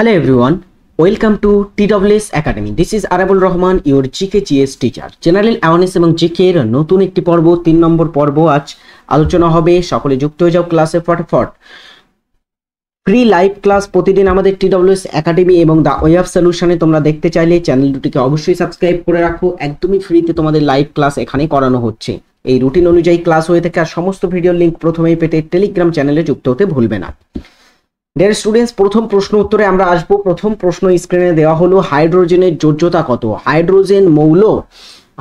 Hello everyone, welcome to TWS Academy. This is Arabul Rahman, your GK GS teacher. General awareness এবং GK এর নতুন একটি পর্ব তিন নম্বর পর্ব আজ আলোচনা হবে সকলে যুক্ত হয়ে যাও ক্লাসে ফটাফট ফ্রি লাইভ ক্লাস প্রতিদিন আমাদের টিডব্লিউএস একাডেমি এবং দ্য ওয়ে অফ সলিউশনে তোমরা দেখতে চাইলে চ্যানেল দুটিকে অবশ্যই সাবস্ক্রাইব করে রাখো একদমই ফ্রিতে তোমাদের লাইভ ক্লাস এখানে করানো হচ্ছে এই রুটিন অনুযায়ী ক্লাস হয়ে থাকে আর সমস্ত ভিডিওর লিঙ্ক প্রথমেই পেতে টেলিগ্রাম চ্যানেলে যুক্ত হতে ভুলবে না দেয়ার স্টুডেন্টস প্রথম প্রশ্ন উত্তরে আমরা আসব প্রথম প্রশ্ন স্ক্রিনে দেওয়া হলো হাইড্রোজেনের যোজ্যতা কত হাইড্রোজেন মৌল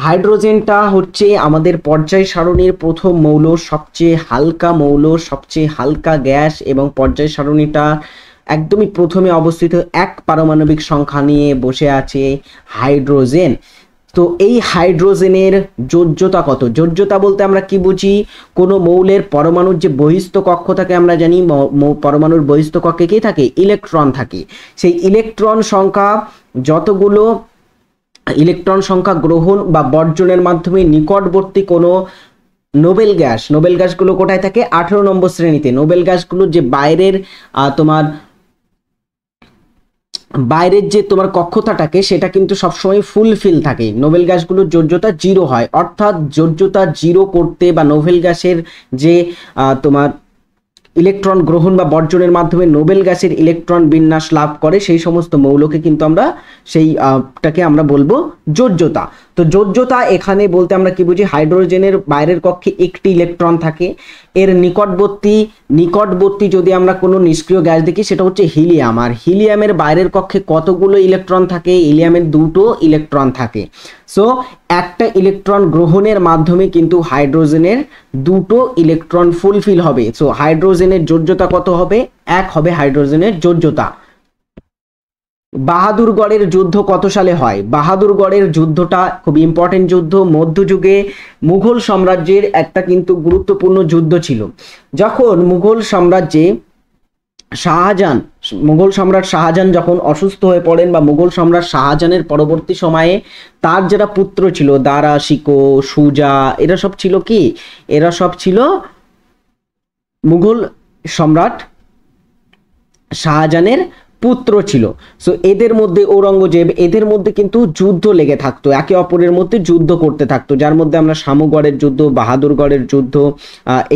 হাইড্রোজেনটা হচ্ছে আমাদের পর্যায় সারণীর প্রথম মৌল সবচেয়ে হালকা মৌল সবচেয়ে হালকা গ্যাস এবং পর্যায় সারণীটা একদমই প্রথমে অবস্থিত এক পারমাণবিক সংখ্যা নিয়ে বসে আছে হাইড্রোজেন তো এই হাইড্রোজেনের যোজ্যতা কত যোজ্যতা বলতে আমরা কি বুঝি কোনো মৌলের পরমাণুর যে বহিস্থ কক্ষ থাকে আমরা জানি পরমাণুর বহিস্থ কক্ষে কি থাকে ইলেকট্রন থাকে সেই ইলেকট্রন সংখ্যা যতগুলো ইলেকট্রন সংখ্যা গ্রহণ বা বর্জনের মাধ্যমে নিকটবর্তী কোনো নোবেল গ্যাস নোবেল গ্যাসগুলো কোথায় থাকে আঠেরো নম্বর শ্রেণীতে নোবেল গ্যাসগুলো যে বাইরের তোমার বাইরের যে তোমার কক্ষতাটাকে সেটা কিন্তু সবসময় ফুলফিল থাকে নোবেল গ্যাসগুলোর যোজ্যতা জিরো হয় অর্থাৎ যোজ্যতা জিরো করতে বা নোবেল গ্যাসের যে তোমার ইলেকট্রন গ্রহণ বা বর্জনের মাধ্যমে নোবেল গ্যাসের ইলেকট্রন বিন্যাস লাভ করে সেই সমস্ত মৌলকে কিন্তু আমরা সেইটাকে আমরা বলবো যোজ্যতা তো যোজ্যতা এখানে বলতে আমরা কি বুঝি হাইড্রোজেনের বাইরের কক্ষে একটি ইলেকট্রন থাকে এর নিকটবর্তী নিকটবর্তী যদি আমরা কোনো নিষ্ক্রিয় গ্যাস দেখি সেটা হচ্ছে হিলিয়াম আর হিলিয়ামের বাইরের কক্ষে কতগুলো ইলেকট্রন থাকে হিলিয়ামের দুটো ইলেকট্রন থাকে সো একটা ইলেকট্রন গ্রহণের মাধ্যমে কিন্তু হাইড্রোজেনের দুটো ইলেকট্রন ফুলফিল হবে সো হাইড্রোজেনের যোজ্যতা কত হবে এক হবে হাইড্রোজেনের যোজ্যতা বাহাদুরগড়ের যুদ্ধ কত সালে হয় বাহাদুরগড়ের যুদ্ধটা খুব ইম্পর্টেন্ট যুদ্ধ মধ্যযুগে মুঘল সাম্রাজ্যের একটা কিন্তু গুরুত্বপূর্ণ যুদ্ধ ছিল যখন মুঘল সাম্রাজ্যে শাহজাহান মুঘল সম্রাট শাহজাহান যখন অসুস্থ হয়ে পড়েন বা মুঘল সম্রাট শাহজাহানের পরবর্তী সময়ে তার যারা পুত্র ছিল দারা শিকো সুজা এরা সব ছিল কি এরা সব ছিল মুঘল সম্রাট শাহজাহানের পুত্র ছিল সো এদের মধ্যে ঔরঙ্গজেব এদের মধ্যে কিন্তু যুদ্ধ লেগে থাকতো একে অপরের মধ্যে যুদ্ধ করতে থাকতো যার মধ্যে আমরা শামুগড়ের যুদ্ধ বাহাদুরগড়ের যুদ্ধ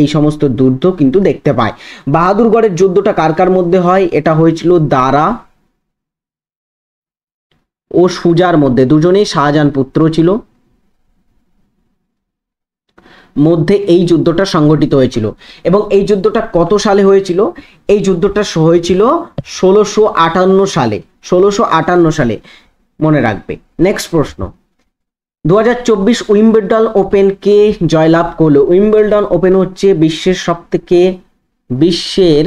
এই সমস্ত যুদ্ধ কিন্তু দেখতে পাই বাহাদুরগড়ের যুদ্ধটা কার কার মধ্যে হয় এটা হয়েছিল দারা ও সুজার মধ্যে দুজনেই শাহজাহান পুত্র ছিল মধ্যে এই যুদ্ধটা সংঘটিত হয়েছিল এবং এই যুদ্ধটা কত সালে হয়েছিল এই যুদ্ধটা হয়েছিল ষোলোশো আটান্ন সালে ষোলোশো আটান্ন সালে মনে রাখবে নেক্সট প্রশ্ন দু হাজার চব্বিশ উইম্বেলডন ওপেন কে জয়লাভ করলো উইম্বেলডন ওপেন হচ্ছে বিশ্বের সব থেকে বিশ্বের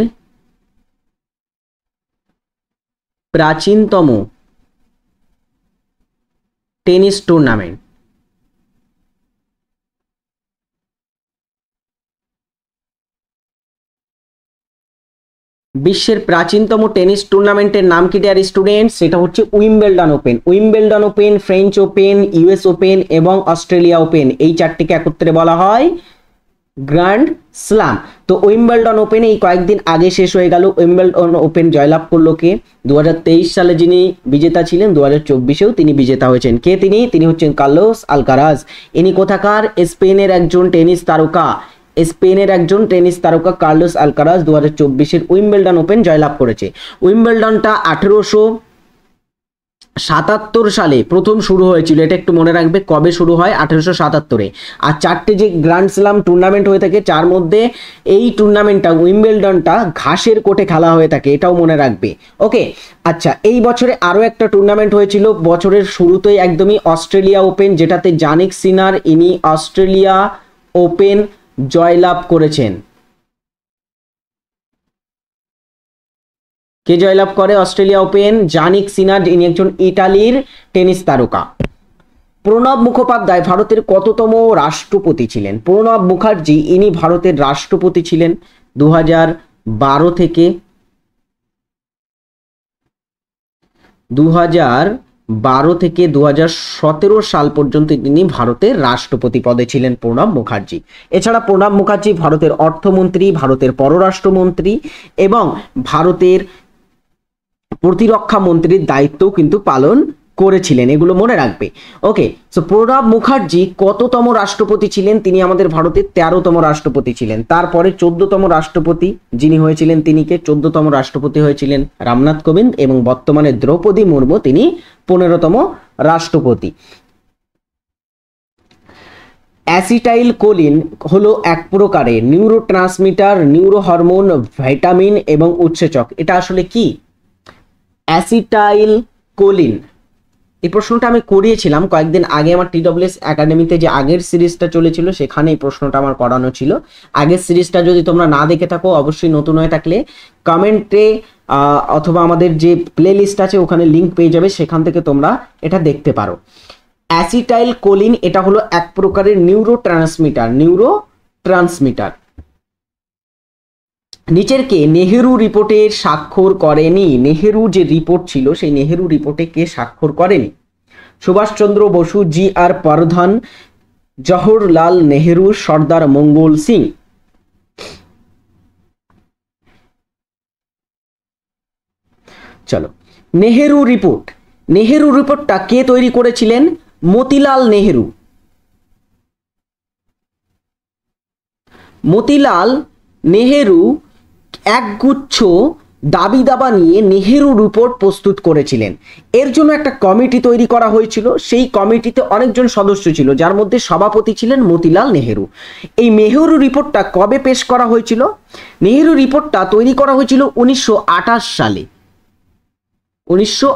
প্রাচীনতম টেনিস টুর্নামেন্ট বিশ্বের প্রাচীনতম টেনিস টুর্নামেন্টের নাম কি দেয়ার স্টুডেন্ট সেটা হচ্ছে Wimbledon open Wimbledon open French open US open এবং অস্ট্রেলিয়া ওপেন এই চারটিকে একত্রে বলা হয় গ্র্যান্ড স্লাম তো উইম্বেলডন ওপেন এই কয়েকদিন আগে শেষ হয়ে গেল উইম্বেলডন ওপেন জয়লাভ করলো কে দু সালে যিনি বিজেতা ছিলেন দু হাজার চব্বিশেও তিনি বিজেতা হয়েছেন কে তিনি তিনি হচ্ছেন কার্লোস আলকারাজ ইনি কোথাকার স্পেনের একজন টেনিস তারকা স্পেনের একজন টেনিস তারকা কার্লোস আলকারাজ দু হাজার চব্বিশের উইম্বেলডন ওপেন জয়লাভ করেছে উইম্বেলডনটা আঠেরোশো সাতাত্তর সালে প্রথম শুরু হয়েছিল এটা একটু মনে রাখবে কবে শুরু হয় আঠেরোশো সাতাত্তরে আর চারটে যে গ্র্যান্ড স্লাম টুর্নামেন্ট হয়ে থাকে চার মধ্যে এই টুর্নামেন্টটা উইম্বেলডনটা ঘাসের কোটে খেলা হয়ে থাকে এটাও মনে রাখবে ওকে আচ্ছা এই বছরে আরও একটা টুর্নামেন্ট হয়েছিল বছরের শুরুতেই একদমই অস্ট্রেলিয়া ওপেন যেটাতে জানিক সিনার ইনি অস্ট্রেলিয়া ওপেন জয়লাভ করেছেন কে জয়লাভ করে অস্ট্রেলিয়া ওপেন জানিক সিনা ইনি একজন ইটালির টেনিস তারকা প্রণব মুখোপাধ্যায় ভারতের কততম রাষ্ট্রপতি ছিলেন প্রণব মুখার্জি ইনি ভারতের রাষ্ট্রপতি ছিলেন দু বারো থেকে দু হাজার বারো থেকে দু সাল পর্যন্ত তিনি ভারতের রাষ্ট্রপতি পদে ছিলেন প্রণব মুখার্জি এছাড়া প্রণব মুখার্জি ভারতের অর্থমন্ত্রী ভারতের পররাষ্ট্রমন্ত্রী এবং ভারতের প্রতিরক্ষা মন্ত্রীর দায়িত্ব কিন্তু পালন করেছিলেন এগুলো মনে রাখবে ওকে সো প্রণব মুখার্জি কততম রাষ্ট্রপতি ছিলেন তিনি আমাদের ভারতের তেরোতম রাষ্ট্রপতি ছিলেন তারপরে চোদ্দতম রাষ্ট্রপতি যিনি হয়েছিলেন তিনিকে চোদ্দতম রাষ্ট্রপতি হয়েছিলেন রামনাথ কোবিন্দ এবং বর্তমানে দ্রৌপদী মুর্মু তিনি পনেরোতম রাষ্ট্রপতি অ্যাসিটাইল কোলিন হলো এক প্রকারের neurotransmitter neurohormone vitamin এবং উৎসেচক এটা আসলে কি অ্যাসিটাইল কোলিন এই প্রশ্নটা আমি করিয়েছিলাম কয়েকদিন আগে আমার টিডব্লিউএস একাডেমিতে যে আগের সিরিজটা চলেছিল সেখানে এই প্রশ্নটা আমার করানো ছিল আগের সিরিজটা যদি তোমরা না দেখে থাকো অবশ্যই নতুন হয়ে থাকলে কমেন্টে অথবা আমাদের যে প্লে লিস্ট আছে ওখানে লিঙ্ক পেয়ে যাবে সেখান থেকে তোমরা এটা দেখতে পারো অ্যাসিটাইল কোলিন এটা হলো এক প্রকারের নিউরো ট্রান্সমিটার নিউরো ট্রান্সমিটার নিচের কে নেহেরু রিপোর্টের স্বাক্ষর করেনি নেহেরু যে রিপোর্ট ছিল সেই নেহেরু রিপোর্টে কে স্বাক্ষর করেনি সুভাষচন্দ্র বসু জি আর পরধান জহরলাল নেহেরু সর্দার মঙ্গল সিং চলো নেহেরু রিপোর্ট নেহেরু রিপোর্টটা কে তৈরি করেছিলেন মতিলাল নেহেরু মতিলাল নেহেরু একগুচ্ছ দাবি দাবা নিয়ে নেহেরু রিপোর্ট প্রস্তুত করেছিলেন এর জন্য একটা কমিটি তৈরি করা হয়েছিল সেই কমিটিতে অনেকজন সদস্য ছিল যার মধ্যে সভাপতি ছিলেন মতিলাল নেহেরু এই নেহেরু রিপোর্টটা কবে পেশ করা হয়েছিল নেহেরু রিপোর্টটা তৈরি করা হয়েছিল উনিশশো সালে উনিশশো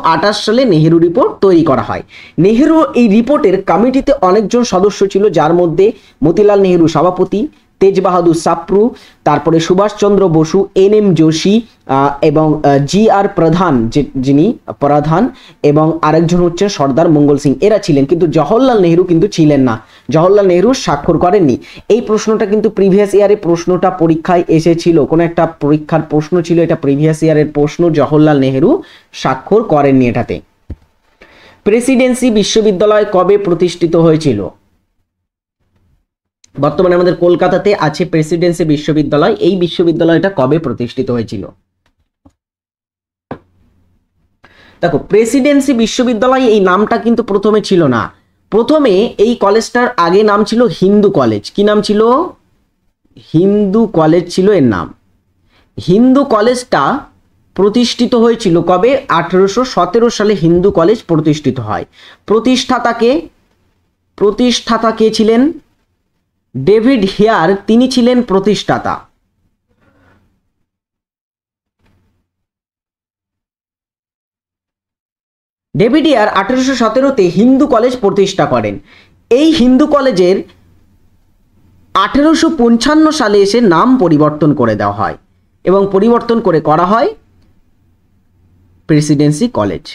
সালে নেহেরু রিপোর্ট তৈরি করা হয় নেহেরু এই রিপোর্টের কমিটিতে অনেকজন সদস্য ছিল যার মধ্যে মতিলাল নেহেরু সভাপতি তেজ বাহাদুর সাপ্রু তারপরে সুভাষচন্দ্র বসু এন এম যোশী এবং জি আর প্রধান যে যিনি প্রধান এবং আরেকজন হচ্ছে সর্দার মঙ্গল সিং এরা ছিলেন কিন্তু জওহরলাল নেহরু কিন্তু ছিলেন না জওহরলাল নেহরু স্বাক্ষর করেননি এই প্রশ্নটা কিন্তু প্রিভিয়াস ইয়ারে প্রশ্নটা পরীক্ষায় এসেছিল কোনো একটা পরীক্ষার প্রশ্ন ছিল এটা প্রিভিয়াস ইয়ারের প্রশ্ন জওহরলাল নেহরু স্বাক্ষর করেননি এটাতে প্রেসিডেন্সি বিশ্ববিদ্যালয় কবে প্রতিষ্ঠিত হয়েছিল বর্তমানে আমাদের কলকাতাতে আছে প্রেসিডেন্সি বিশ্ববিদ্যালয় এই বিশ্ববিদ্যালয়টা কবে প্রতিষ্ঠিত হয়েছিল দেখো প্রেসিডেন্সি বিশ্ববিদ্যালয় এই নামটা কিন্তু প্রথমে ছিল না প্রথমে এই কলেজটার আগে নাম ছিল হিন্দু কলেজ কি নাম ছিল হিন্দু কলেজ ছিল এর নাম হিন্দু কলেজটা প্রতিষ্ঠিত হয়েছিল কবে আঠেরোশো সালে হিন্দু কলেজ প্রতিষ্ঠিত হয় প্রতিষ্ঠাতাকে প্রতিষ্ঠাতা কে ছিলেন ডেভিড হেয়ার তিনি ছিলেন প্রতিষ্ঠাতা ডেভিড ইয়ার আঠেরোশো সতেরোতে হিন্দু কলেজ প্রতিষ্ঠা করেন এই হিন্দু কলেজের আঠেরোশো পঞ্চান্ন সালে এসে নাম পরিবর্তন করে দেওয়া হয় এবং পরিবর্তন করে করা হয় প্রেসিডেন্সি কলেজ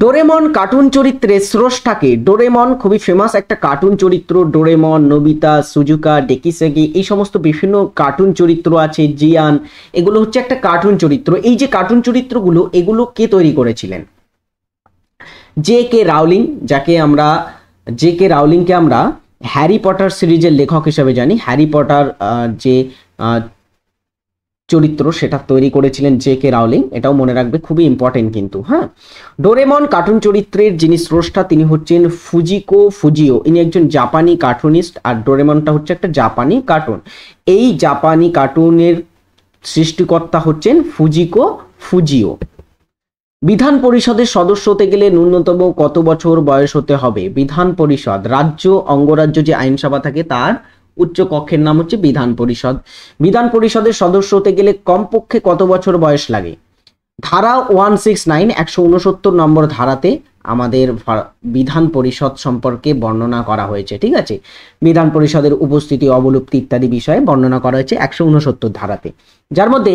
ডোরেমন কার্টুন চরিত্রে স্রষ্টাকে ডোরেমন খুবই ফেমাস একটা কার্টুন চরিত্র ডোরেমন নবিতা সুজুকা ডেকিসেগি এই সমস্ত বিভিন্ন কার্টুন চরিত্র আছে জিয়ান এগুলো হচ্ছে একটা কার্টুন চরিত্র এই যে কার্টুন চরিত্রগুলো এগুলো কে তৈরি করেছিলেন জে কে রাউলিং যাকে আমরা জে কে রাউলিংকে আমরা হ্যারি পটার সিরিজের লেখক হিসেবে জানি হ্যারি পটার যে চরিত্র সেটা তৈরি করেছিলেন জে কে রাউলিং এটাও মনে রাখবে খুবই ইম্পর্টেন্ট কিন্তু হ্যাঁ ডোরেমন কার্টুন চরিত্রের যিনি স্রষ্টা তিনি হচ্ছেন ফুজিকো ফুজিও ইনি একজন জাপানি কার্টুনিস্ট আর ডোরেমনটা হচ্ছে একটা জাপানি কার্টুন এই জাপানি কার্টুনের সৃষ্টিকর্তা হচ্ছেন ফুজিকো ফুজিও বিধান পরিষদের সদস্য হতে গেলে ন্যূনতম কত বছর বয়স হতে হবে বিধান পরিষদ রাজ্য অঙ্গরাজ্য যে আইনসভা থাকে তার উচ্চ কক্ষের নাম হচ্ছে বিধান পরিষদ বিধান পরিষদের সদস্য হতে গেলে কমপক্ষে কত বছর বয়স লাগে ধারা ওয়ান সিক্স নাইন একশো উনসত্তর নম্বর ধারাতে আমাদের বিধান পরিষদ সম্পর্কে বর্ণনা করা হয়েছে ঠিক আছে বিধান পরিষদের উপস্থিতি অবলুপ্তি ইত্যাদি বিষয়ে বর্ণনা করা হয়েছে একশো উনসত্তর ধারাতে যার মধ্যে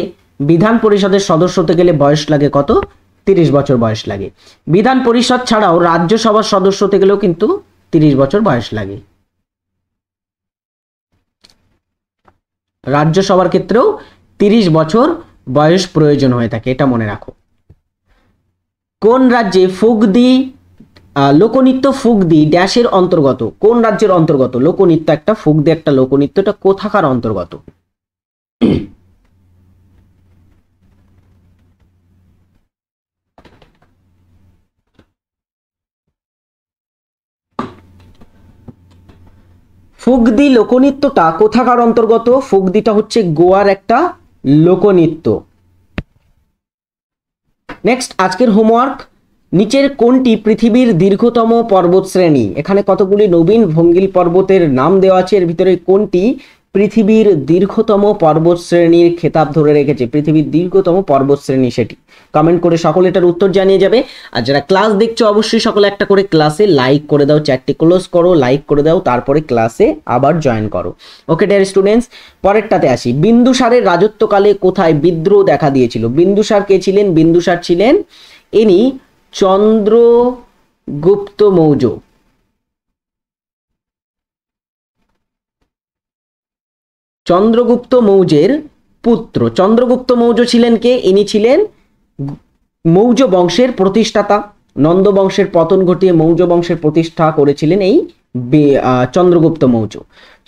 বিধান পরিষদের সদস্য হতে গেলে বয়স লাগে কত তিরিশ বছর বয়স লাগে বিধান পরিষদ ছাড়াও রাজ্যসভার সদস্য হতে গেলেও কিন্তু তিরিশ বছর বয়স লাগে রাজ্যসভার ক্ষেত্রেও তিরিশ বছর বয়স প্রয়োজন হয়ে থাকে এটা মনে রাখো কোন রাজ্যে ফুগদি লোকনৃত্য ফুগদি ড্যাশের অন্তর্গত কোন রাজ্যের অন্তর্গত লোকনৃত্য একটা ফুগদি একটা লোকনৃত্য এটা কোথাকার অন্তর্গত ফুগদি লোকনৃত্যটা কোথাকার অন্তর্গত ফুগদিটা হচ্ছে গোয়ার একটা লোকনৃত্য নেক্সট আজকের হোমওয়ার্ক নিচের কোনটি পৃথিবীর দীর্ঘতম পর্বত শ্রেণী এখানে কতগুলি নবীন ভঙ্গিল পর্বতের নাম দেওয়া আছে এর ভিতরে কোনটি পৃথিবীর দীর্ঘতম পর্বতশ্রেণীর খেতাব ধরে রেখেছে পৃথিবীর দীর্ঘতম পর্বতশ্রেণী সেটি কমেন্ট করে সকলে এটার উত্তর জানিয়ে যাবে আর যারা ক্লাস দেখছো অবশ্যই সকলে একটা করে ক্লাসে লাইক করে দাও চ্যাটটি ক্লোজ করো লাইক করে দাও তারপরে ক্লাসে আবার জয়েন করো ওকে ডিয়ার স্টুডেন্টস পরেরটাতে আসি বিন্দুসারের রাজত্বকালে কোথায় বিদ্রোহ দেখা দিয়েছিল বিন্দুসার কে ছিলেন বিন্দুসার ছিলেন ইনি চন্দ্রগুপ্ত মৌর্য চন্দ্রগুপ্ত মৌর্যের পুত্র চন্দ্রগুপ্ত মৌর্য ছিলেন কে ইনি ছিলেন মৌর্য বংশের প্রতিষ্ঠাতা নন্দ বংশের পতন ঘটিয়ে মৌর্য বংশের প্রতিষ্ঠা করেছিলেন এই চন্দ্রগুপ্ত মৌর্য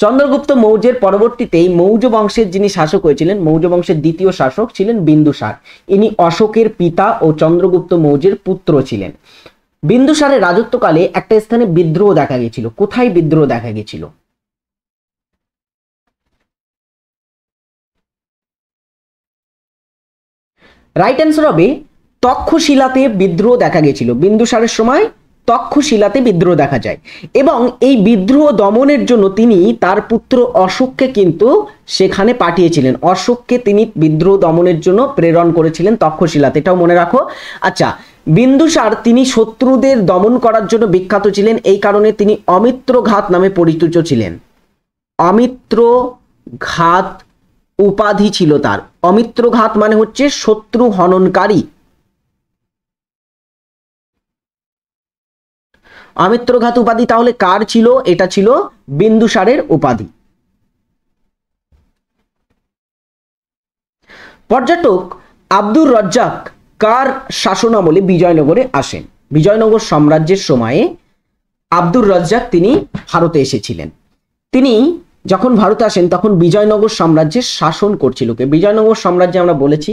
চন্দ্রগুপ্ত মৌর্যের পরবর্তীতেই মৌর্য বংশের যিনি শাসক হয়েছিলেন মৌর্য বংশের দ্বিতীয় শাসক ছিলেন বিন্দুসার ইনি অশোকের পিতা ও চন্দ্রগুপ্ত মৌর্যের পুত্র ছিলেন বিন্দুসারের রাজত্বকালে একটা স্থানে বিদ্রোহ দেখা গিয়েছিল কোথায় বিদ্রোহ দেখা গিয়েছিল রাইট অ্যান্সার হবে তক্ষশিলাতে বিদ্রোহ দেখা গেছিল বিন্দুসারের সময় তক্ষশিলাতে বিদ্রোহ দেখা যায় এবং এই বিদ্রোহ দমনের জন্য তিনি তার পুত্র অশোককে কিন্তু সেখানে পাঠিয়েছিলেন অশোককে তিনি বিদ্রোহ দমনের জন্য প্রেরণ করেছিলেন তক্ষশিলাতে এটাও মনে রাখো আচ্ছা বিন্দুসার তিনি শত্রুদের দমন করার জন্য বিখ্যাত ছিলেন এই কারণে তিনি অমিত্র ঘাত নামে পরিচিত ছিলেন অমিত্র ঘাত উপাধি ছিল তার অমিত্রঘাত মানে হচ্ছে শত্রু হননকারী অমিত্রঘাত উপাধি তাহলে কার ছিল এটা ছিল বিন্দুসারের উপাধি পর্যটক আব্দুর রজ্জাক কার শাসনামলে বিজয়নগরে আসেন বিজয়নগর সাম্রাজ্যের সময়ে আব্দুর রজ্জাক তিনি ভারতে এসেছিলেন তিনি যখন ভারতে আসেন তখন বিজয়নগর সাম্রাজ্যের শাসন করছিল কে বিজয়নগর সাম্রাজ্যে আমরা বলেছি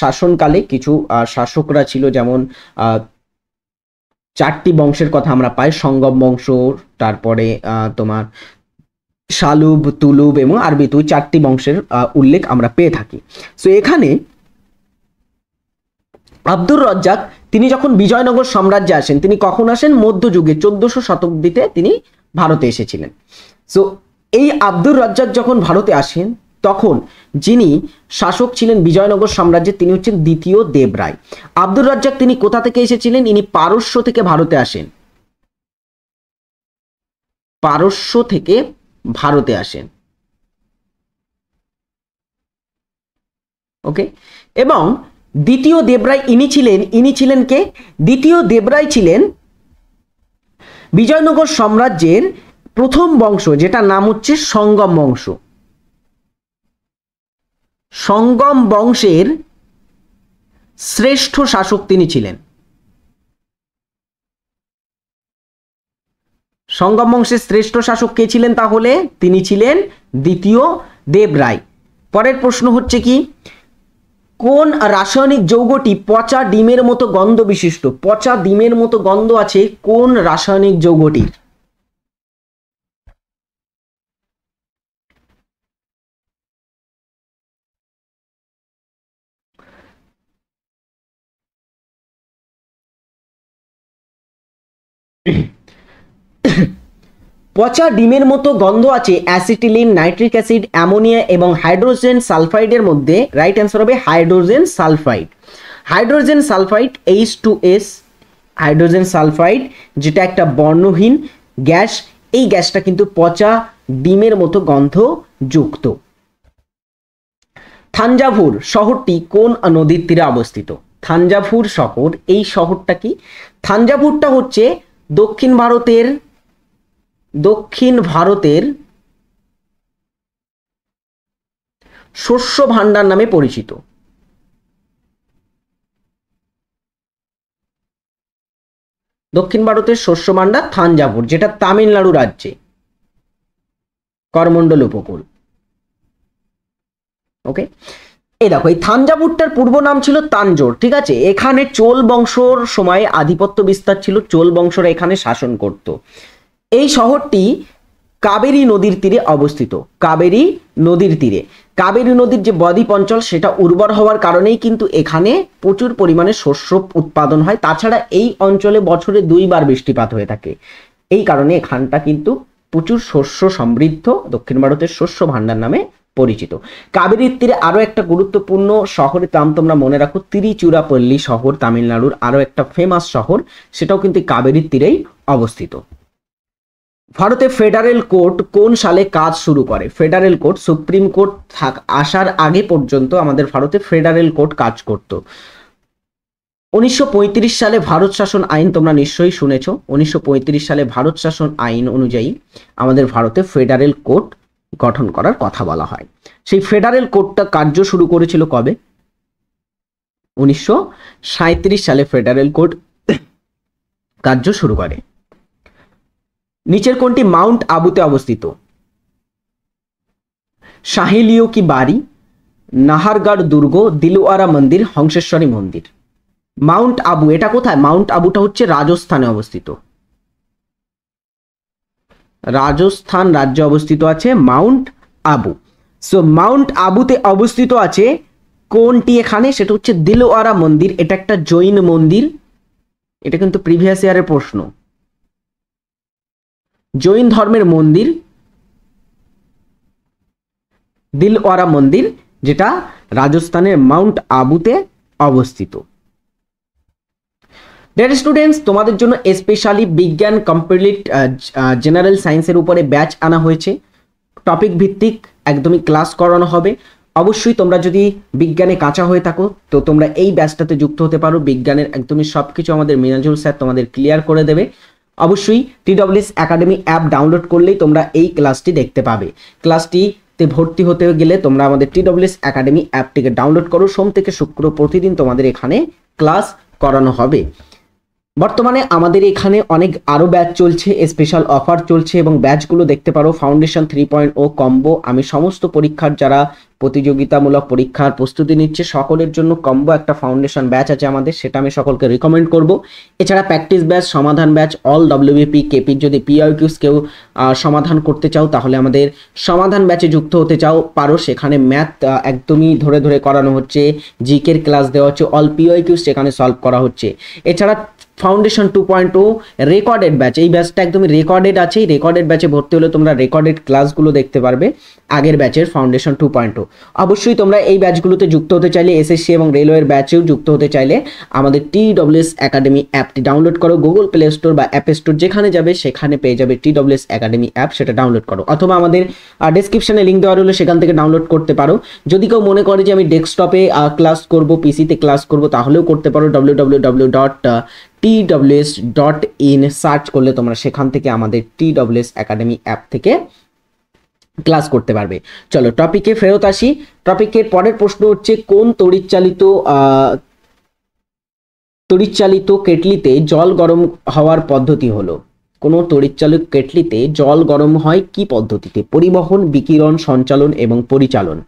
শাসনকালে কিছু শাসকরা ছিল যেমন চারটি বংশের কথা আমরা পাই সঙ্গম বংশ তারপরে তোমার শালুব তুলুব এবং আরবি তুই চারটি বংশের উল্লেখ আমরা পেয়ে থাকি সো এখানে আব্দুর রজ্জাক তিনি যখন বিজয়নগর সাম্রাজ্যে আসেন তিনি কখন আসেন মধ্যযুগে চোদ্দশো শতাব্দীতে তিনি ভারতে এসেছিলেন সো এই আব্দুর রাজ্জাক যখন ভারতে আসেন তখন যিনি শাসক ছিলেন বিজয়নগর সাম্রাজ্যের তিনি হচ্ছেন দ্বিতীয় দেবরায় আব্দুর রাজ্জাক তিনি কোথা থেকে এসেছিলেন ইনি পারস্য থেকে ভারতে আসেন পারস্য থেকে ভারতে আসেন ওকে এবং দ্বিতীয় দেবরায় ইনি ছিলেন ইনি ছিলেন কে দ্বিতীয় দেবরায় ছিলেন বিজয়নগর সাম্রাজ্যের প্রথম বংশ যেটা নাম হচ্ছে সঙ্গম বংশ সঙ্গম বংশের শ্রেষ্ঠ শাসক তিনি ছিলেন সঙ্গম বংশের শ্রেষ্ঠ শাসক কে ছিলেন তাহলে তিনি ছিলেন দ্বিতীয় দেব রায় পরের প্রশ্ন হচ্ছে কি কোন রাসায়নিক যৌগটি পচা ডিমের মতো গন্ধ বিশিষ্ট পচা ডিমের মতো গন্ধ আছে কোন রাসায়নিক যৌগটির পচা ডিমের মতো গন্ধ আছে অ্যাসিটিলিন নাইট্রিক অ্যাসিড অ্যামোনিয়া এবং হাইড্রোজেন সালফাইডের মধ্যে রাইট অ্যান্সার হবে hydrogen sulphide hydrogen sulphide H two S hydrogen sulphide যেটা একটা বর্ণহীন গ্যাস এই গ্যাসটা কিন্তু পচা ডিমের মতো গন্ধ যুক্ত থানজাভুর শহরটি কোন নদীর তীরে অবস্থিত থানজাভুর শহর এই শহরটা কি থানজাভুরটা হচ্ছে দক্ষিণ ভারতের দক্ষিণ ভারতের শস্য ভাণ্ডার নামে পরিচিত দক্ষিণ ভারতের শস্য ভাণ্ডার থানজাপুর যেটা তামিলনাড়ু রাজ্যে করমণ্ডল উপকূল ওকে এই দেখো এই থাঞ্জাবুরটার পূর্ব নাম ছিল তানজোর ঠিক আছে এখানে চোল বংশর সময়ে আধিপত্য বিস্তার ছিল চোল বংশরা এখানে শাসন করত এই শহরটি কাবেরী নদীর তীরে অবস্থিত কাবেরী নদীর তীরে কাবেরী নদীর যে বদ্বীপ অঞ্চল সেটা উর্বর হওয়ার কারণেই কিন্তু এখানে প্রচুর পরিমাণে শস্য উৎপাদন হয় তাছাড়া এই অঞ্চলে বছরে দুইবার বৃষ্টিপাত হয়ে থাকে এই কারণে এখানটা কিন্তু প্রচুর শস্য সমৃদ্ধ দক্ষিণ ভারতের শস্য ভাণ্ডার নামে পরিচিত কাবেরীর তীরে আরও একটা গুরুত্বপূর্ণ শহরের নাম তোমরা মনে রাখো তিরিচুরাপল্লী শহর তামিলনাড়ুর আরও একটা ফেমাস শহর সেটাও কিন্তু কাবেরীর তীরেই অবস্থিত ভারতে ফেডারেল কোর্ট কোন সালে কাজ শুরু করে ফেডারেল কোর্ট সুপ্রিম কোর্ট থাক আসার আগে পর্যন্ত আমাদের ভারতে ফেডারেল কোর্ট কাজ করত উনিশশো সালে ভারত শাসন আইন তোমরা নিশ্চয়ই শুনেছ উনিশশো সালে ভারত শাসন আইন অনুযায়ী আমাদের ভারতে ফেডারেল কোর্ট গঠন করার কথা বলা হয় সেই ফেডারেল কোডটা কার্য শুরু করেছিল কবে উনিশশো সালে ফেডারেল কোড কার্য শুরু করে নিচের কোনটি মাউন্ট আবুতে অবস্থিত শাহিলিও কি বাড়ি নাহারগড় দুর্গ দিলুয়ারা মন্দির হংসেশ্বরী মন্দির মাউন্ট আবু এটা কোথায় মাউন্ট আবুটা হচ্ছে রাজস্থানে অবস্থিত রাজস্থান রাজ্যে অবস্থিত আছে মাউন্ট আবু সো মাউন্ট আবুতে অবস্থিত আছে কোনটি এখানে সেটা হচ্ছে দিলওয়ারা মন্দির এটা একটা জৈন মন্দির এটা কিন্তু প্রিভিয়াস ইয়ারের প্রশ্ন জৈন ধর্মের মন্দির দিলওয়ারা মন্দির যেটা রাজস্থানের মাউন্ট আবুতে অবস্থিত ডেয়ার স্টুডেন্টস তোমাদের জন্য স্পেশালি বিজ্ঞান কমপ্লিট জেনারেল সায়েন্সের উপরে ব্যাচ আনা হয়েছে টপিক ভিত্তিক একদমই ক্লাস করানো হবে অবশ্যই তোমরা যদি বিজ্ঞানে কাঁচা হয়ে থাকো তো তোমরা এই ব্যাচটাতে যুক্ত হতে পারো বিজ্ঞানের একদমই সব কিছু আমাদের মিনাজুল স্যার তোমাদের ক্লিয়ার করে দেবে অবশ্যই টিডব্লিউএস একাডেমি অ্যাপ ডাউনলোড করলেই তোমরা এই ক্লাসটি দেখতে পাবে ক্লাসটিতে ভর্তি হতে গেলে তোমরা আমাদের টিডব্লিউএস একাডেমি অ্যাপটিকে ডাউনলোড করো সোম থেকে শুক্র প্রতিদিন তোমাদের এখানে ক্লাস করানো হবে বর্তমানে আমাদের এখানে অনেক আরও ব্যাচ চলছে স্পেশাল অফার চলছে এবং ব্যাচগুলো দেখতে পারো foundation three point O combo আমি সমস্ত পরীক্ষার যারা প্রতিযোগিতামূলক পরীক্ষার প্রস্তুতি নিচ্ছে সকলের জন্য কম্বো একটা ফাউন্ডেশন ব্যাচ আছে আমাদের সেটা আমি সকলকে রিকমেন্ড করব এছাড়া প্র্যাকটিস ব্যাচ সমাধান ব্যাচ অল ডব্লিউবিপি কেপির যদি পিআইকিউস কেউ সমাধান করতে চাও তাহলে আমাদের সমাধান ব্যাচে যুক্ত হতে চাও পারো সেখানে ম্যাথ একদমই ধরে ধরে করানো হচ্ছে জিকের ক্লাস দেওয়া হচ্ছে অল পিআইকিউস সেখানে সলভ করা হচ্ছে এছাড়া foundation two point O recorded batch এই ব্যাচটা একদমই রেকর্ডেড আছে এই রেকর্ডেড ব্যাচে ভর্তি হলে তোমরা রেকর্ডেড ক্লাসগুলো দেখতে পারবে আগের ব্যাচের ফাউন্ডেশন টু পয়েন্ট ও অবশ্যই তোমরা এই ব্যাচগুলোতে যুক্ত হতে চাইলে এসএসসি এবং রেলওয়ের ব্যাচেও যুক্ত হতে চাইলে আমাদের টি ডব্লিউএস একাডেমি অ্যাপটি ডাউনলোড করো গুগল প্লে স্টোর বা অ্যাপ স্টোর যেখানে যাবে সেখানে পেয়ে যাবে টি ডব্লিউএস একাডেমি অ্যাপ সেটা ডাউনলোড করো অথবা আমাদের ডেসক্রিপশানে লিঙ্ক দেওয়া রইলো সেখান থেকে ডাউনলোড করতে পারো যদি কেউ মনে করে যে আমি ডেস্কটপে ক্লাস করবো পিসিতে ক্লাস করবো তাহলেও করতে পারো W W W dot TWS dot in search করলে তোমরা সেখান থেকে আমাদের টিডব্লিউএস একাডেমি অ্যাপ থেকে ক্লাস করতে পারবে চলো টপিকে ফেরত আসি টপিকের পরের প্রশ্ন হচ্ছে কোন তড়িৎচালিত তড়িৎচালিত কেটলিতে জল গরম হওয়ার পদ্ধতি হলো কোনো তড়িৎচালিত কেটলিতে জল গরম হয় কি পদ্ধতিতে পরিবহন বিকিরণ সঞ্চালন এবং পরিচালন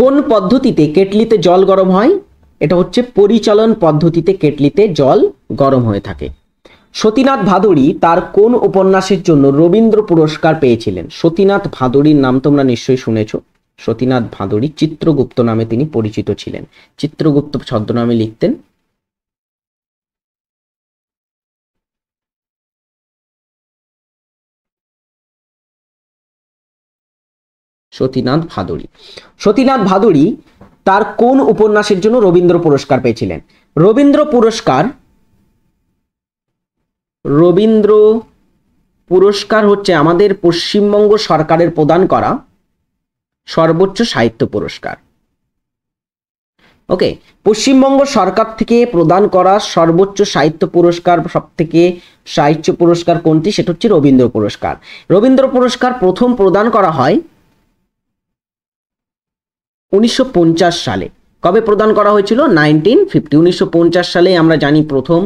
কোন পদ্ধতিতে কেটলিতে জল গরম হয় এটা হচ্ছে পরিচালন পদ্ধতিতে কেটলিতে জল গরম হয়ে থাকে সতীনাথ ভাদুড়ী তার কোন উপন্যাসের জন্য রবীন্দ্র পুরস্কার পেয়েছিলেন সতীনাথ ভাদুড়ীর নাম তোমরা নিশ্চয়ই শুনেছ সতীনাথ ভাদুড়ী চিত্রগুপ্ত নামে তিনি পরিচিত ছিলেন চিত্রগুপ্ত ছদ্মনামে লিখতেন সতীনাথ ভাদুরী সতীনাথ ভাদুরী তার কোন উপন্যাসের জন্য রবীন্দ্র পুরস্কার পেয়েছিলেন রবীন্দ্র পুরস্কার রবীন্দ্র পুরস্কার হচ্ছে আমাদের পশ্চিমবঙ্গ সরকারের প্রদান করা সর্বোচ্চ সাহিত্য পুরস্কার ওকে পশ্চিমবঙ্গ সরকার থেকে প্রদান করা সর্বোচ্চ সাহিত্য পুরস্কার সব থেকে সাহিত্য পুরস্কার কোনটি সেটা হচ্ছে রবীন্দ্র পুরস্কার রবীন্দ্র পুরস্কার প্রথম প্রদান করা হয় উনিশশো সালে কবে প্রদান করা হয়েছিল নাইনটিন ফিফটি উনিশশো সালে আমরা জানি প্রথম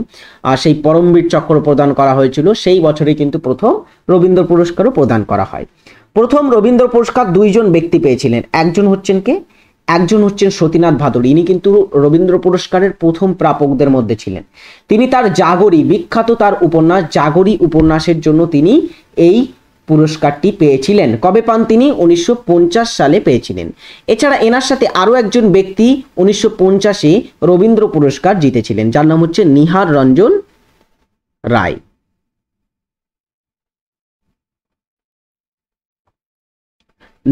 সেই পরমবীর চক্র প্রদান করা হয়েছিল সেই বছরে কিন্তু প্রথম রবীন্দ্র পুরস্কারও প্রদান করা হয় প্রথম রবীন্দ্র পুরস্কার দুইজন ব্যক্তি পেয়েছিলেন একজন হচ্ছেন কে একজন হচ্ছেন সতীনাথ ভাদুর ইনি কিন্তু রবীন্দ্র পুরস্কারের প্রথম প্রাপকদের মধ্যে ছিলেন তিনি তার জাগরী বিখ্যাত তার উপন্যাস জাগরী উপন্যাসের জন্য তিনি এই পুরস্কারটি পেয়েছিলেন কবে পান তিনি উনিশশো সালে পেয়েছিলেন এছাড়া এনার সাথে আরও একজন ব্যক্তি উনিশশো পঞ্চাশে রবীন্দ্র পুরস্কার জিতেছিলেন যার নাম হচ্ছে নিহার রঞ্জন রায়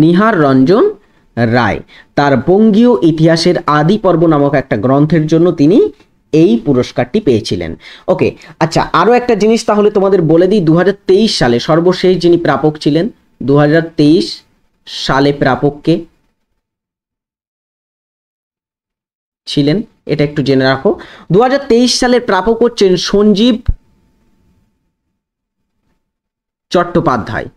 নিহার রঞ্জন রায় তার বঙ্গীয় ইতিহাসের আদি পর্ব নামক একটা গ্রন্থের জন্য তিনি এই পুরস্কারটি পেয়েছিলেন ওকে আচ্ছা আরও একটা জিনিস তাহলে তোমাদের বলে দিই দু সালে সর্বশেষ যিনি প্রাপক ছিলেন দু সালে প্রাপককে ছিলেন এটা একটু জেনে রাখো দু সালের প্রাপক হচ্ছেন সঞ্জীব চট্টোপাধ্যায়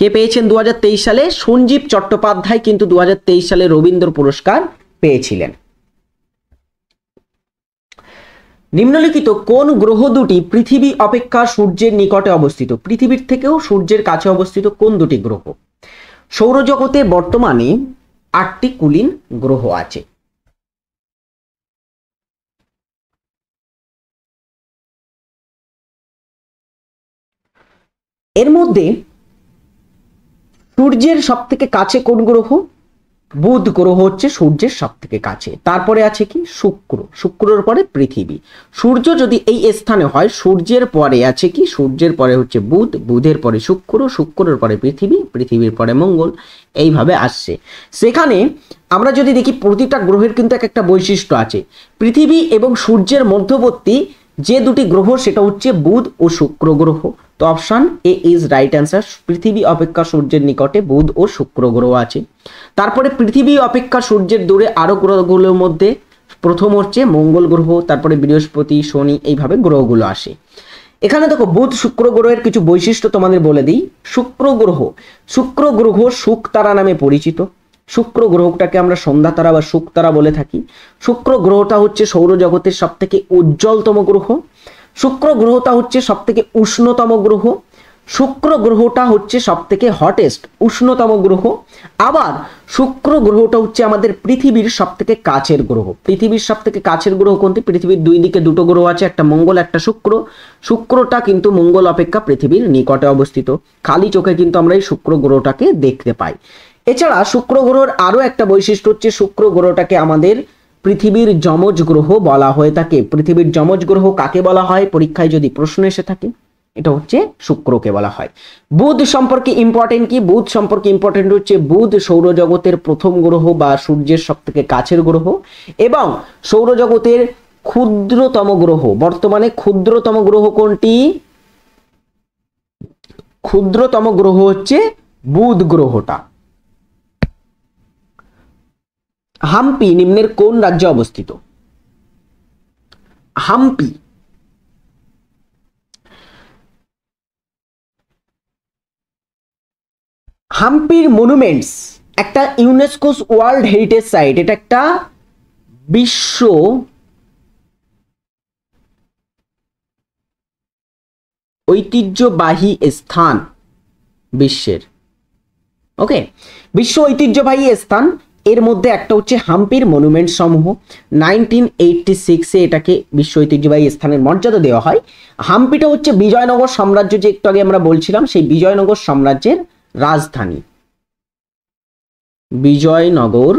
কে পেয়েছেন দু সালে সঞ্জীব চট্টোপাধ্যায় কিন্তু দু সালে রবীন্দ্র পুরস্কার পেয়েছিলেন নিম্নলিখিত কোন গ্রহ দুটি পৃথিবী অপেক্ষা সূর্যের নিকটে অবস্থিত পৃথিবীর থেকেও সূর্যের কাছে অবস্থিত কোন দুটি গ্রহ সৌরজগতে বর্তমানে আটটি কুলিন গ্রহ আছে এর মধ্যে সূর্যের সব থেকে কাছে কোন গ্রহ বুধ গ্রহ হচ্ছে সূর্যের সব থেকে কাছে তারপরে আছে কি শুক্র শুক্রর পরে পৃথিবী সূর্য যদি এই স্থানে হয় সূর্যের পরে আছে কি সূর্যের পরে হচ্ছে বুধ বুধের পরে শুক্র শুক্রের পরে পৃথিবী পৃথিবীর পরে মঙ্গল এইভাবে আসছে সেখানে আমরা যদি দেখি প্রতিটা গ্রহের কিন্তু এক একটা বৈশিষ্ট্য আছে পৃথিবী এবং সূর্যের মধ্যবর্তী যে দুটি গ্রহ সেটা হচ্ছে বুধ ও শুক্র গ্রহ তো option A is right answer পৃথিবী অপেক্ষা সূর্যের নিকটে বুধ ও শুক্র গ্রহ আছে তারপরে পৃথিবী অপেক্ষা সূর্যের দূরে আরও গ্রহগুলোর মধ্যে প্রথম হচ্ছে মঙ্গল গ্রহ তারপরে বৃহস্পতি শনি এইভাবে গ্রহগুলো আসে এখানে দেখো বুধ শুক্র গ্রহের কিছু বৈশিষ্ট্য তোমাদের বলে দিই শুক্র গ্রহ শুক্র গ্রহ শুক তারা নামে পরিচিত শুক্র গ্রহটাকে আমরা সন্ধ্যা তারা বা শুক তারা বলে থাকি শুক্র গ্রহটা হচ্ছে সৌরজগতের সবথেকে উজ্জ্বলতম গ্রহ শুক্র গ্রহটা হচ্ছে সব থেকে উষ্ণতম গ্রহ শুক্র গ্রহটা হচ্ছে সব থেকে হটেস্ট উষ্ণতম গ্রহ আবার শুক্র গ্রহটা হচ্ছে আমাদের পৃথিবীর সব থেকে কাছের গ্রহ পৃথিবীর সব থেকে কাছের গ্রহ কোনটি পৃথিবীর দুই দিকে দুটো গ্রহ আছে একটা মঙ্গল একটা শুক্র শুক্রটা কিন্তু মঙ্গল অপেক্ষা পৃথিবীর নিকটে অবস্থিত খালি চোখে কিন্তু আমরা এই শুক্র গ্রহটাকে দেখতে পাই এছাড়া শুক্র গ্রহর আরও একটা বৈশিষ্ট্য হচ্ছে শুক্র গ্রহটাকে আমাদের পৃথিবীর যমজ গ্রহ বলা হয়ে থাকে পৃথিবীর যমজ গ্রহ কাকে বলা হয় পরীক্ষায় যদি প্রশ্ন এসে থাকে এটা হচ্ছে শুক্রকে বলা হয় বুধ সম্পর্কে ইম্পর্টেন্ট কি বুধ সম্পর্কে ইম্পর্টেন্ট হচ্ছে বুধ সৌরজগতের প্রথম গ্রহ বা সূর্যের সব থেকে কাছের গ্রহ এবং সৌরজগতের ক্ষুদ্রতম গ্রহ বর্তমানে ক্ষুদ্রতম গ্রহ কোনটি ক্ষুদ্রতম গ্রহ হচ্ছে বুধ গ্রহটা হাম্পি নিম্নের কোন রাজ্যে অবস্থিত হাম্পি হাম্পির মনুমেন্টস একটা ইউনেস্কোস ওয়ার্ল্ড হেরিটেজ সাইট এটা একটা বিশ্ব ঐতিহ্যবাহী স্থান বিশ্বের ওকে বিশ্ব ঐতিহ্যবাহী স্থান এর মধ্যে একটা হচ্ছে হাম্পির মনুমেন্ট সমূহ নাইনটিন এইটটি সিক্সে এটাকে বিশ্ব ঐতিহ্যবাহী স্থানের মর্যাদা দেওয়া হয় হাম্পিটা হচ্ছে বিজয়নগর সাম্রাজ্য যে একটু আগে আমরা বলছিলাম সেই বিজয়নগর সাম্রাজ্যের রাজধানী বিজয়নগর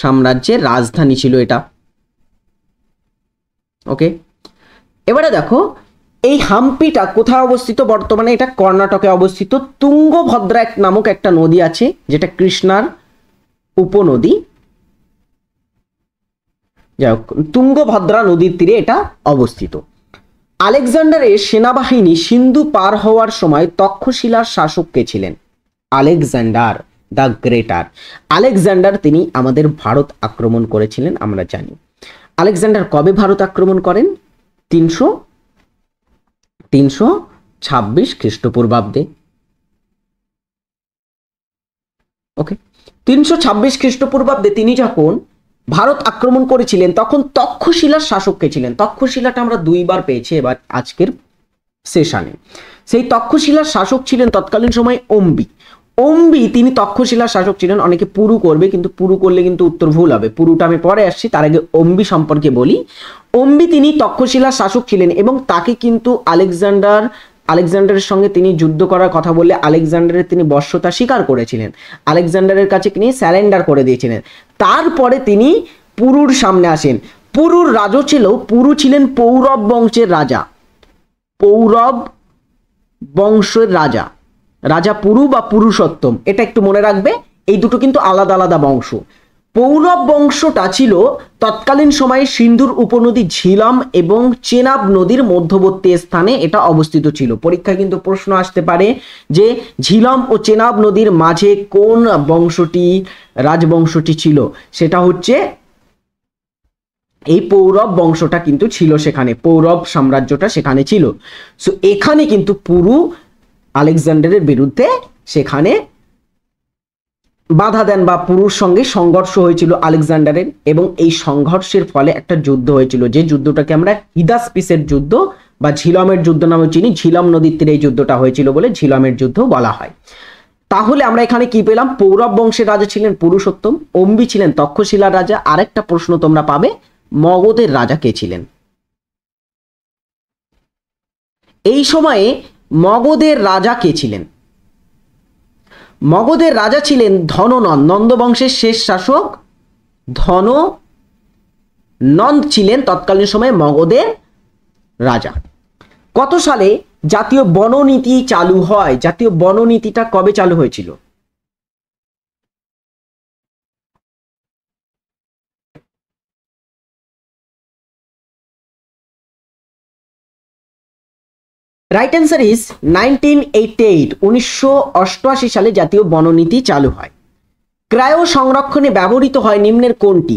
সাম্রাজ্যের রাজধানী ছিল এটা ওকে এবারে দেখো এই হাম্পিটা কোথায় অবস্থিত বর্তমানে এটা কর্ণাটকে অবস্থিত তুঙ্গভদ্রা নামক একটা নদী আছে যেটা কৃষ্ণার উপনদী যাই হোক তুঙ্গভদ্রা নদীর তীরে এটা অবস্থিত আলেকজান্ডারের সেনাবাহিনী সিন্ধু পার হওয়ার সময় তক্ষশিলার শাসক কে ছিলেন আলেকজান্ডার দ্য গ্রেটার আলেকজান্ডার তিনি আমাদের ভারত আক্রমণ করেছিলেন আমরা জানি আলেকজান্ডার কবে ভারত আক্রমণ করেন তিনশো তিনশো ছাব্বিশ খ্রিস্টপূর্বাব্দে ওকে তিনশো ছাব্বিশ খ্রিস্টপূর্বাব্দে তিনি যখন ভারত আক্রমণ করেছিলেন তখন তক্ষশিলার শাসককে ছিলেন তক্ষশিলাটা আমরা দুইবার পেয়েছি এবার আজকের সেশানে সেই তক্ষশিলার শাসক ছিলেন তৎকালীন সময় অম্বি অম্বি তিনি তক্ষশিলার শাসক ছিলেন অনেকে পুরু করবে কিন্তু পুরু করলে কিন্তু উত্তর ভুল হবে পুরুটা আমি পরে আসছি তার আগে অম্বি সম্পর্কে বলি অম্বি তিনি তক্ষশিলার শাসক ছিলেন এবং তাকে কিন্তু আলেকজান্ডার আলেকজান্ডারের সঙ্গে তিনি যুদ্ধ করার কথা বললে আলেকজান্ডারের তিনি বর্ষতা স্বীকার করেছিলেন আলেকজান্ডারের কাছে তিনি স্যারেন্ডার করে দিয়েছিলেন তারপরে তিনি পুরুর সামনে আসেন পুরুর রাজা ছিল পুরু ছিলেন পৌরব বংশের রাজা পৌরব বংশের রাজা রাজা পুরু বা পুরুষোত্তম এটা একটু মনে রাখবে এই দুটো কিন্তু আলাদা আলাদা বংশ পৌরব বংশটা ছিল তৎকালীন সময়ে সিন্ধুর উপনদী ঝিলাম এবং চেনাব নদীর মধ্যবর্তী স্থানে এটা অবস্থিত ছিল পরীক্ষায় কিন্তু প্রশ্ন আসতে পারে যে ঝিলাম ও চেনাব নদীর মাঝে কোন বংশটি রাজবংশটি ছিল সেটা হচ্ছে এই পৌরব বংশটা কিন্তু ছিল সেখানে পৌরব সাম্রাজ্যটা সেখানে ছিল সো এখানে কিন্তু পুরু আলেকজান্ডারের বিরুদ্ধে সেখানে বাধা দেন বা পুরুর সঙ্গে সংঘর্ষ হয়েছিল আলেকজান্ডারের এবং এই সংঘর্ষের ফলে একটা যুদ্ধ হয়েছিল যে যুদ্ধটাকে আমরা হিদাস পিসের যুদ্ধ বা ঝিলমের যুদ্ধ নামে চিনি ঝিলম নদীর তীরে এই যুদ্ধটা হয়েছিল বলে ঝিলমের যুদ্ধ বলা হয় তাহলে আমরা এখানে কি পেলাম পৌরব বংশের রাজা ছিলেন পুরুষোত্তম অম্বি ছিলেন তক্ষশিলার রাজা আরেকটা প্রশ্ন তোমরা পাবে মগধের রাজা কে ছিলেন এই সময়ে মগধের রাজা কে ছিলেন মগধের রাজা ছিলেন ধননন্দ নন্দবংশের শেষ শাসক ধন নন্দ ছিলেন তৎকালীন সময়ে মগধের রাজা কত সালে জাতীয় বননীতি চালু হয় জাতীয় বননীতিটা কবে চালু হয়েছিল right answer is nineteen eighty eight উনিশশো অষ্টআশি সালে জাতীয় বননীতি চালু হয় ক্রায়ো সংরক্ষণে ব্যবহৃত হয় নিম্নের কোনটি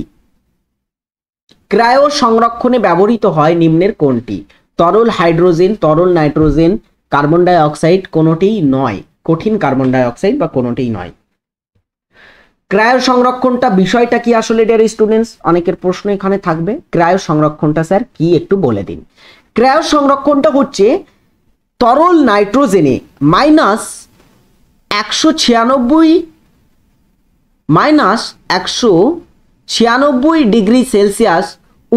ক্রায়ো সংরক্ষণে ব্যবহৃত হয় নিম্নের কোনটি তরল হাইড্রোজেন তরল নাইট্রোজেন কার্বন ডাই অক্সাইড কোনোটিই নয় কঠিন কার্বন ডাই অক্সাইড বা কোনোটিই নয় ক্রায়ো সংরক্ষণটা বিষয়টা কি আসলে ডিয়ার স্টুডেন্টস অনেকের প্রশ্ন এখানে থাকবে ক্রায়ো সংরক্ষণটা স্যার কি একটু বলে দিন ক্রায়ো সংরক্ষণটা হচ্ছে তরল নাইট্রোজেনে মাইনাস একশো ছিয়ানব্বই মাইনাস একশো ছিয়ানব্বই ডিগ্রি সেলসিয়াস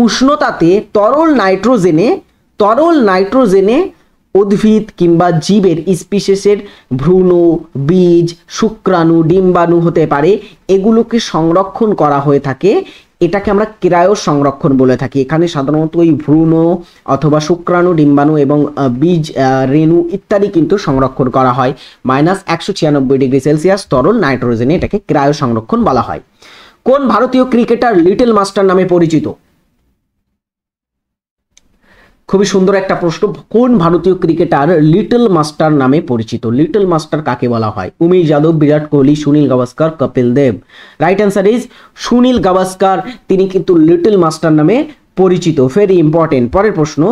উষ্ণতাতে তরল নাইট্রোজেনে তরল নাইট্রোজেনে উদ্ভিদ কিংবা জীবের স্পিসেসের ভ্রূণ বীজ শুক্রাণু ডিম্বাণু হতে পারে এগুলোকে সংরক্ষণ করা হয়ে থাকে এটাকে আমরা ক্রায় সংরক্ষণ বলে থাকি এখানে সাধারণত ওই ভ্রূণ অথবা শুক্রাণু ডিম্বাণু এবং বীজ রেণু ইত্যাদি কিন্তু সংরক্ষণ করা হয় মাইনাস একশো ছিয়ানব্বই ডিগ্রি সেলসিয়াস তরল নাইট্রোজেনে এটাকে ক্রায় সংরক্ষণ বলা হয় কোন ভারতীয় ক্রিকেটার লিটল মাস্টার নামে পরিচিত খুবই সুন্দর একটা প্রশ্ন কোন ভারতীয় ক্রিকেটার লিটল মাস্টার নামে পরিচিত লিটল মাস্টার কাকে বলা হয় Umesh Yadav Virat Kohli Sunil Gavaskar Kapil Dev right answer is Sunil Gavaskar তিনি কিন্তু লিটল মাস্টার নামে পরিচিত ভেরি ইম্পর্টেন্ট পরের প্রশ্ন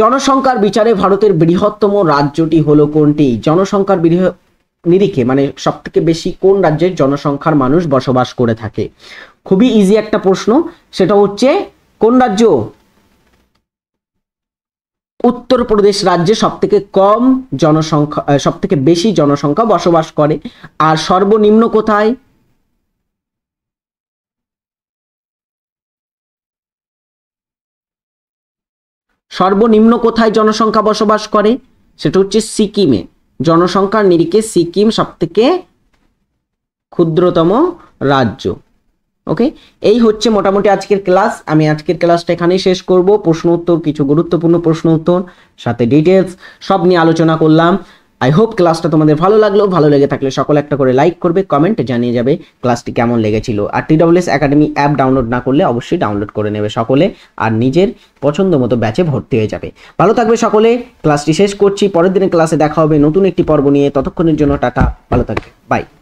জনসংখ্যার বিচারে ভারতের বৃহত্তম রাজ্যটি হলো কোনটি জনসংখ্যার বৃহ নিরিখে মানে সব থেকে বেশি কোন রাজ্যের জনসংখ্যার মানুষ বসবাস করে থাকে খুবই ইজি একটা প্রশ্ন সেটা হচ্ছে কোন রাজ্য উত্তরপ্রদেশ রাজ্যে সবথেকে কম জনসংখ্যা সবথেকে বেশি জনসংখ্যা বসবাস করে আর সর্বনিম্ন কোথায় সর্বনিম্ন কোথায় জনসংখ্যা বসবাস করে সেটা হচ্ছে সিকিমে জনসংখ্যার নিরিখে সিকিম সবথেকে ক্ষুদ্রতম রাজ্য ওকে এই হচ্ছে মোটামুটি আজকের ক্লাস আমি আজকের ক্লাসটা এখানেই শেষ করব প্রশ্ন উত্তর কিছু গুরুত্বপূর্ণ প্রশ্ন উত্তর সাথে ডিটেলস সব নিয়ে আলোচনা করলাম আই হোপ ক্লাসটা তোমাদের ভালো লাগলো ভালো লেগে থাকলে সকলে একটা করে লাইক করবে কমেন্ট জানিয়ে যাবে ক্লাসটি কেমন লেগেছিল আর টিডব্লিউএস একাডেমি অ্যাপ ডাউনলোড না করলে অবশ্যই ডাউনলোড করে নেবে সকলে আর নিজের পছন্দ মতো ব্যাচে ভর্তি হয়ে যাবে ভালো থাকবে সকলে ক্লাসটি শেষ করছি পরের দিনের ক্লাসে দেখা হবে নতুন একটি পর্ব নিয়ে ততক্ষণের জন্য টাটা ভালো থাকবে বাই